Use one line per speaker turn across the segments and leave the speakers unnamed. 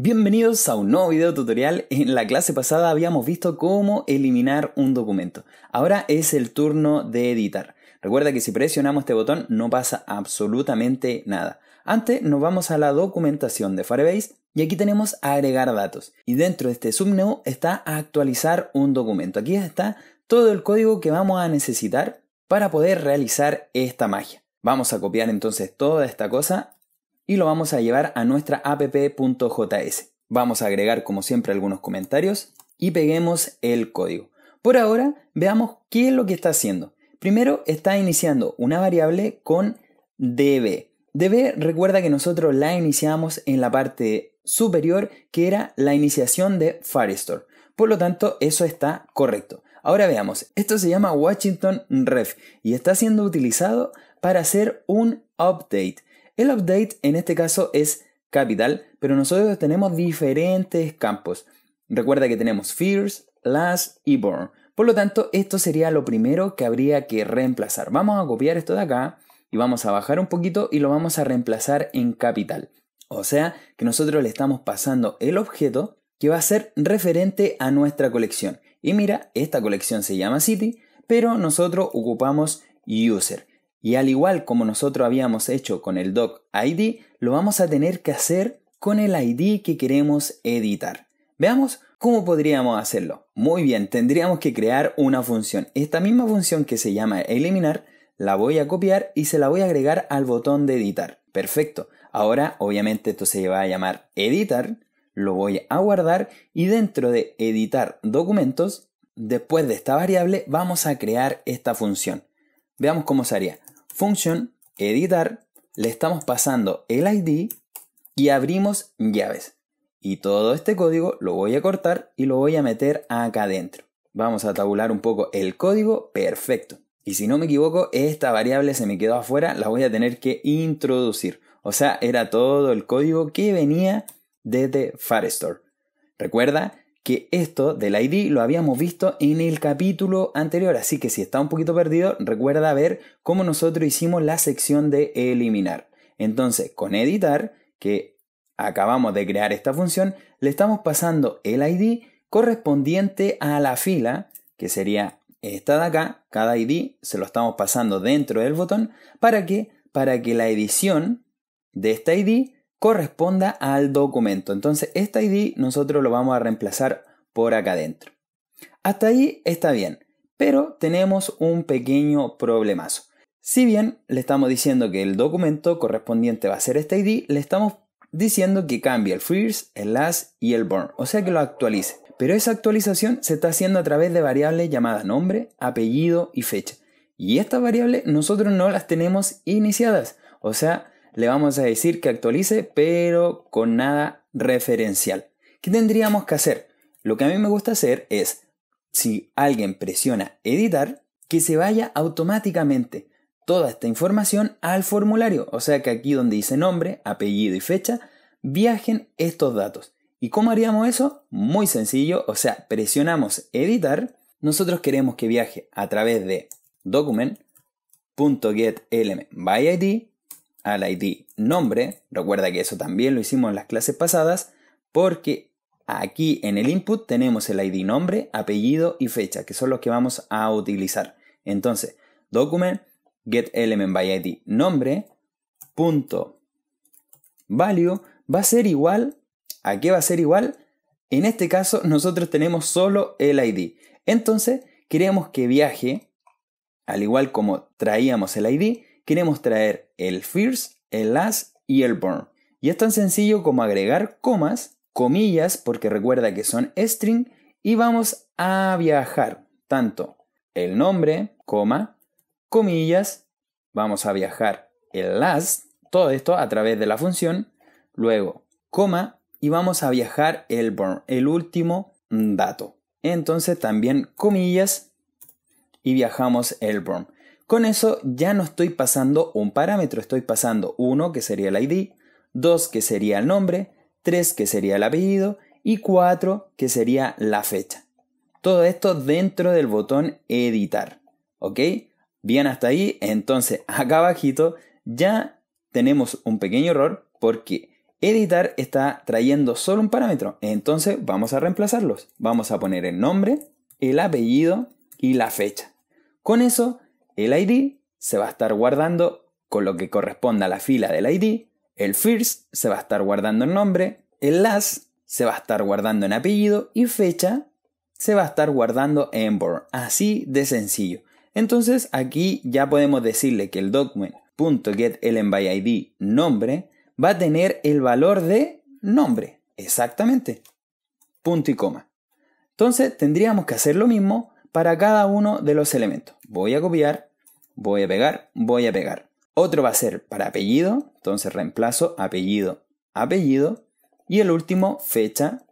Bienvenidos a un nuevo video tutorial. En la clase pasada habíamos visto cómo eliminar un documento. Ahora es el turno de editar. Recuerda que si presionamos este botón no pasa absolutamente nada. Antes nos vamos a la documentación de Firebase y aquí tenemos agregar datos. Y dentro de este submenú está actualizar un documento. Aquí está todo el código que vamos a necesitar para poder realizar esta magia. Vamos a copiar entonces toda esta cosa y lo vamos a llevar a nuestra app.js. Vamos a agregar como siempre algunos comentarios y peguemos el código. Por ahora, veamos qué es lo que está haciendo. Primero, está iniciando una variable con db. db recuerda que nosotros la iniciamos en la parte superior, que era la iniciación de Firestore. Por lo tanto, eso está correcto. Ahora veamos, esto se llama Washington Ref y está siendo utilizado para hacer un update. El update en este caso es capital, pero nosotros tenemos diferentes campos. Recuerda que tenemos fears Last y Born. Por lo tanto, esto sería lo primero que habría que reemplazar. Vamos a copiar esto de acá y vamos a bajar un poquito y lo vamos a reemplazar en capital. O sea que nosotros le estamos pasando el objeto que va a ser referente a nuestra colección. Y mira, esta colección se llama City, pero nosotros ocupamos User. Y al igual como nosotros habíamos hecho con el doc ID, lo vamos a tener que hacer con el ID que queremos editar. Veamos cómo podríamos hacerlo. Muy bien, tendríamos que crear una función. Esta misma función que se llama eliminar, la voy a copiar y se la voy a agregar al botón de editar. Perfecto. Ahora, obviamente, esto se va a llamar editar. Lo voy a guardar y dentro de editar documentos, después de esta variable, vamos a crear esta función. Veamos cómo se haría. Function, editar, le estamos pasando el ID y abrimos llaves. Y todo este código lo voy a cortar y lo voy a meter acá adentro. Vamos a tabular un poco el código, perfecto. Y si no me equivoco, esta variable se me quedó afuera, la voy a tener que introducir. O sea, era todo el código que venía desde Firestore. Recuerda que esto del ID lo habíamos visto en el capítulo anterior, así que si está un poquito perdido, recuerda ver cómo nosotros hicimos la sección de eliminar. Entonces, con editar, que acabamos de crear esta función, le estamos pasando el ID correspondiente a la fila, que sería esta de acá, cada ID se lo estamos pasando dentro del botón, para que, para que la edición de esta ID corresponda al documento. Entonces, esta ID nosotros lo vamos a reemplazar por acá adentro. Hasta ahí está bien, pero tenemos un pequeño problemazo. Si bien le estamos diciendo que el documento correspondiente va a ser este ID, le estamos diciendo que cambie el first, el last y el born, o sea que lo actualice. Pero esa actualización se está haciendo a través de variables llamadas nombre, apellido y fecha. Y estas variables nosotros no las tenemos iniciadas, o sea, le vamos a decir que actualice, pero con nada referencial. ¿Qué tendríamos que hacer? Lo que a mí me gusta hacer es, si alguien presiona editar, que se vaya automáticamente toda esta información al formulario. O sea que aquí donde dice nombre, apellido y fecha, viajen estos datos. ¿Y cómo haríamos eso? Muy sencillo, o sea, presionamos editar. Nosotros queremos que viaje a través de document.getElementById al ID nombre, recuerda que eso también lo hicimos en las clases pasadas, porque aquí en el input tenemos el ID nombre, apellido y fecha, que son los que vamos a utilizar. Entonces, document get element by ID nombre va a ser igual a qué va a ser igual. En este caso nosotros tenemos solo el ID. Entonces queremos que viaje, al igual como traíamos el ID, queremos traer el first, el last y el burn. Y es tan sencillo como agregar comas, comillas, porque recuerda que son string, y vamos a viajar tanto el nombre, coma, comillas, vamos a viajar el last, todo esto a través de la función, luego coma y vamos a viajar el burn, el último dato. Entonces también comillas y viajamos el burn. Con eso ya no estoy pasando un parámetro, estoy pasando uno que sería el ID, 2 que sería el nombre, 3 que sería el apellido y 4 que sería la fecha. Todo esto dentro del botón editar. ¿Ok? Bien hasta ahí. Entonces acá abajito ya tenemos un pequeño error porque editar está trayendo solo un parámetro. Entonces vamos a reemplazarlos. Vamos a poner el nombre, el apellido y la fecha. Con eso el ID se va a estar guardando con lo que corresponda a la fila del ID, el first se va a estar guardando en nombre, el last se va a estar guardando en apellido y fecha se va a estar guardando en born. Así de sencillo. Entonces aquí ya podemos decirle que el ID nombre va a tener el valor de nombre. Exactamente. Punto y coma. Entonces tendríamos que hacer lo mismo para cada uno de los elementos. Voy a copiar voy a pegar, voy a pegar. Otro va a ser para apellido, entonces reemplazo apellido, apellido. Y el último, fecha,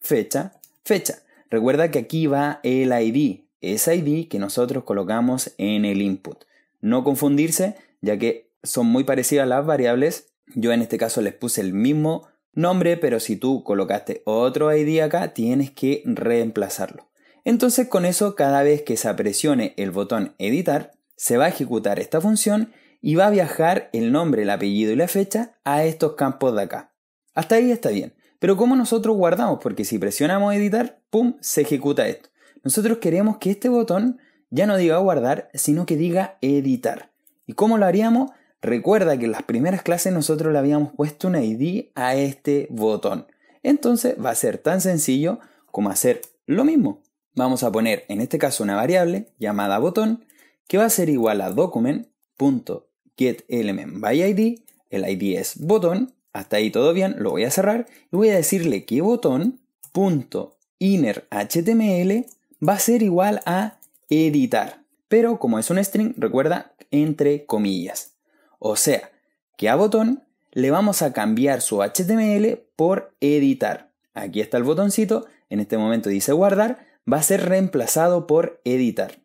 fecha, fecha. Recuerda que aquí va el ID, ese ID que nosotros colocamos en el input. No confundirse, ya que son muy parecidas las variables. Yo en este caso les puse el mismo nombre, pero si tú colocaste otro ID acá, tienes que reemplazarlo. Entonces con eso, cada vez que se presione el botón editar, se va a ejecutar esta función y va a viajar el nombre, el apellido y la fecha a estos campos de acá. Hasta ahí está bien. Pero ¿cómo nosotros guardamos? Porque si presionamos editar, ¡pum!, se ejecuta esto. Nosotros queremos que este botón ya no diga guardar, sino que diga editar. ¿Y cómo lo haríamos? Recuerda que en las primeras clases nosotros le habíamos puesto un ID a este botón. Entonces va a ser tan sencillo como hacer lo mismo. Vamos a poner en este caso una variable llamada botón que va a ser igual a document.getElementById, el ID es botón, hasta ahí todo bien, lo voy a cerrar y voy a decirle que botón.innerHTML va a ser igual a editar. Pero como es un string, recuerda, entre comillas. O sea, que a botón le vamos a cambiar su HTML por editar. Aquí está el botoncito, en este momento dice guardar, va a ser reemplazado por editar.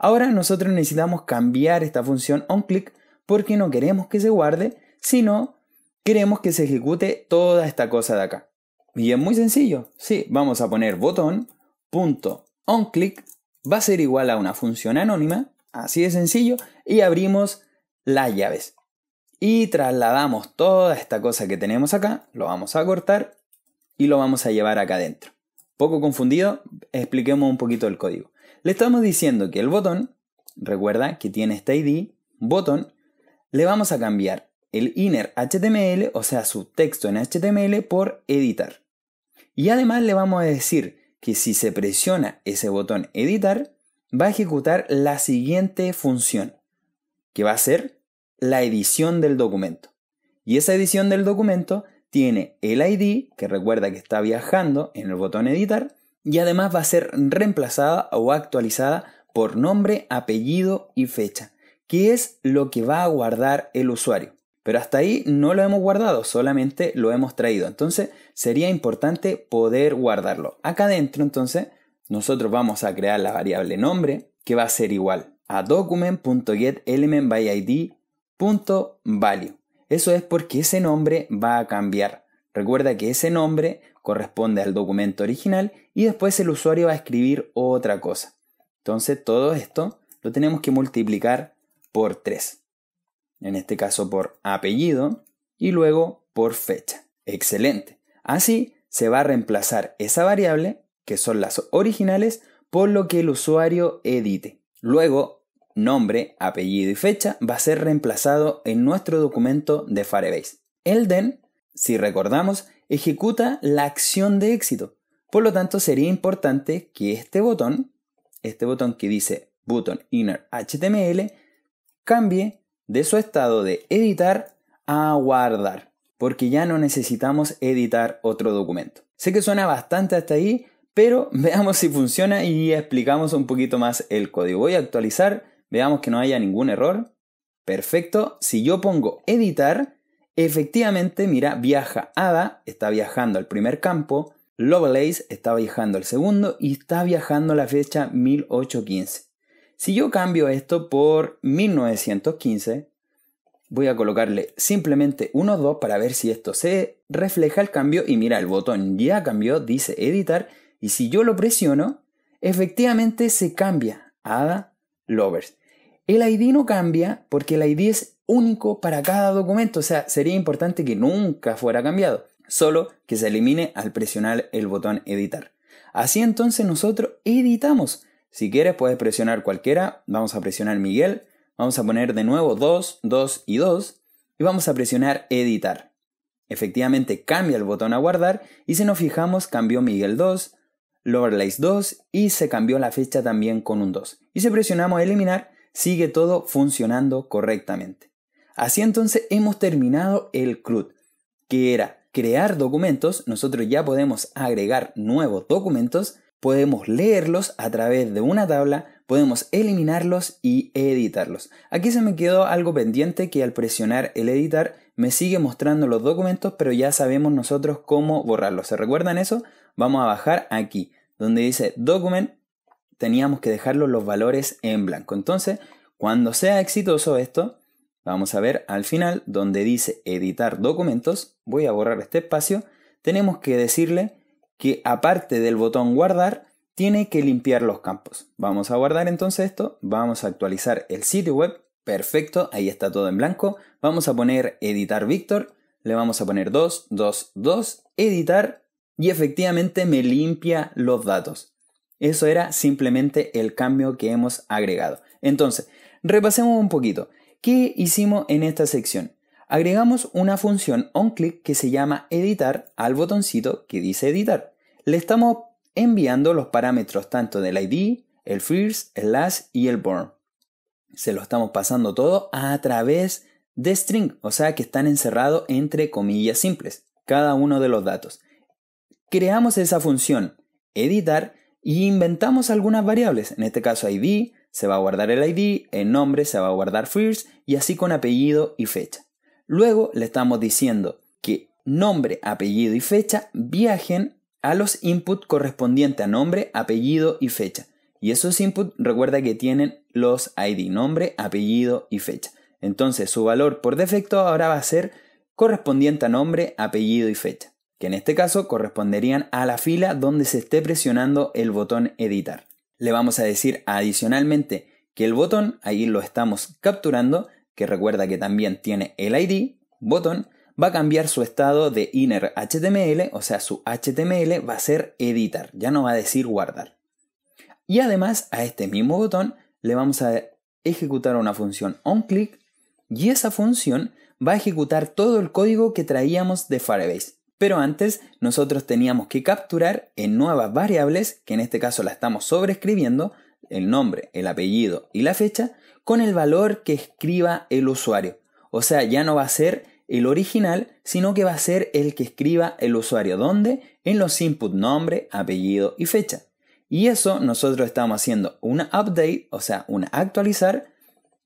Ahora nosotros necesitamos cambiar esta función onClick porque no queremos que se guarde, sino queremos que se ejecute toda esta cosa de acá. Y es muy sencillo. Sí, vamos a poner botón.onClick, va a ser igual a una función anónima, así de sencillo, y abrimos las llaves. Y trasladamos toda esta cosa que tenemos acá, lo vamos a cortar y lo vamos a llevar acá adentro. Poco confundido, expliquemos un poquito el código. Le estamos diciendo que el botón, recuerda que tiene este ID, botón, le vamos a cambiar el inner HTML, o sea, su texto en HTML, por editar. Y además le vamos a decir que si se presiona ese botón editar, va a ejecutar la siguiente función, que va a ser la edición del documento. Y esa edición del documento tiene el ID, que recuerda que está viajando en el botón editar, y además va a ser reemplazada o actualizada por nombre, apellido y fecha, que es lo que va a guardar el usuario. Pero hasta ahí no lo hemos guardado, solamente lo hemos traído. Entonces sería importante poder guardarlo. Acá adentro entonces nosotros vamos a crear la variable nombre que va a ser igual a document.getElementById.value. Eso es porque ese nombre va a cambiar. Recuerda que ese nombre corresponde al documento original y después el usuario va a escribir otra cosa. Entonces todo esto lo tenemos que multiplicar por 3. En este caso por apellido y luego por fecha. Excelente. Así se va a reemplazar esa variable, que son las originales, por lo que el usuario edite. Luego, nombre, apellido y fecha va a ser reemplazado en nuestro documento de Firebase. den, si recordamos, ejecuta la acción de éxito por lo tanto, sería importante que este botón, este botón que dice Button Inner HTML, cambie de su estado de editar a guardar, porque ya no necesitamos editar otro documento. Sé que suena bastante hasta ahí, pero veamos si funciona y explicamos un poquito más el código. Voy a actualizar, veamos que no haya ningún error. Perfecto, si yo pongo editar, efectivamente, mira, viaja Ada, está viajando al primer campo, Lovelace está viajando el segundo y está viajando a la fecha 1815. Si yo cambio esto por 1915, voy a colocarle simplemente unos dos para ver si esto se refleja el cambio y mira el botón ya cambió, dice editar y si yo lo presiono, efectivamente se cambia a Lovers. El ID no cambia porque el ID es único para cada documento, o sea, sería importante que nunca fuera cambiado solo que se elimine al presionar el botón editar. Así entonces nosotros editamos. Si quieres puedes presionar cualquiera, vamos a presionar Miguel, vamos a poner de nuevo 2, 2 y 2 y vamos a presionar editar. Efectivamente cambia el botón a guardar y si nos fijamos cambió Miguel 2, lays 2 y se cambió la fecha también con un 2. Y si presionamos eliminar sigue todo funcionando correctamente. Así entonces hemos terminado el CRUD, que era crear documentos, nosotros ya podemos agregar nuevos documentos, podemos leerlos a través de una tabla, podemos eliminarlos y editarlos. Aquí se me quedó algo pendiente que al presionar el editar me sigue mostrando los documentos, pero ya sabemos nosotros cómo borrarlos. ¿Se recuerdan eso? Vamos a bajar aquí, donde dice document, teníamos que dejarlos los valores en blanco. Entonces, cuando sea exitoso esto, Vamos a ver al final donde dice editar documentos, voy a borrar este espacio, tenemos que decirle que aparte del botón guardar, tiene que limpiar los campos. Vamos a guardar entonces esto, vamos a actualizar el sitio web, perfecto, ahí está todo en blanco, vamos a poner editar Víctor, le vamos a poner 2, 2, 2, editar y efectivamente me limpia los datos. Eso era simplemente el cambio que hemos agregado. Entonces, repasemos un poquito. ¿Qué hicimos en esta sección? Agregamos una función onClick que se llama editar al botoncito que dice editar. Le estamos enviando los parámetros tanto del ID, el first, el last y el born. Se lo estamos pasando todo a través de string, o sea que están encerrados entre comillas simples, cada uno de los datos. Creamos esa función editar y inventamos algunas variables, en este caso ID, se va a guardar el ID, el nombre se va a guardar first y así con apellido y fecha. Luego le estamos diciendo que nombre, apellido y fecha viajen a los inputs correspondientes a nombre, apellido y fecha. Y esos inputs recuerda que tienen los ID, nombre, apellido y fecha. Entonces su valor por defecto ahora va a ser correspondiente a nombre, apellido y fecha, que en este caso corresponderían a la fila donde se esté presionando el botón editar. Le vamos a decir adicionalmente que el botón, ahí lo estamos capturando, que recuerda que también tiene el ID, botón, va a cambiar su estado de inner HTML, o sea, su HTML va a ser editar, ya no va a decir guardar. Y además a este mismo botón le vamos a ejecutar una función onClick y esa función va a ejecutar todo el código que traíamos de Firebase. Pero antes nosotros teníamos que capturar en nuevas variables, que en este caso la estamos sobreescribiendo, el nombre, el apellido y la fecha, con el valor que escriba el usuario. O sea, ya no va a ser el original, sino que va a ser el que escriba el usuario. ¿Dónde? En los input nombre, apellido y fecha. Y eso nosotros estamos haciendo una update, o sea, una actualizar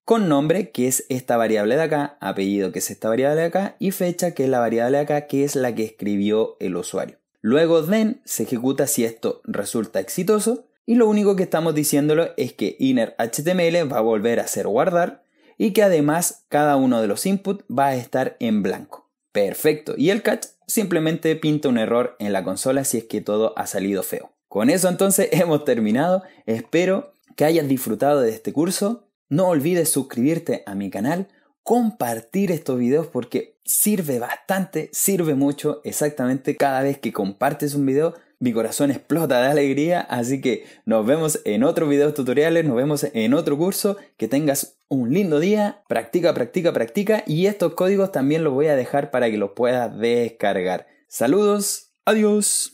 con nombre, que es esta variable de acá, apellido, que es esta variable de acá, y fecha, que es la variable de acá, que es la que escribió el usuario. Luego then se ejecuta si esto resulta exitoso, y lo único que estamos diciéndolo es que inner HTML va a volver a ser guardar y que además cada uno de los inputs va a estar en blanco. Perfecto, y el catch simplemente pinta un error en la consola si es que todo ha salido feo. Con eso entonces hemos terminado, espero que hayas disfrutado de este curso, no olvides suscribirte a mi canal, compartir estos videos porque sirve bastante, sirve mucho. Exactamente cada vez que compartes un video, mi corazón explota de alegría. Así que nos vemos en otros videos tutoriales, nos vemos en otro curso. Que tengas un lindo día. Practica, practica, practica. Y estos códigos también los voy a dejar para que los puedas descargar. Saludos, adiós.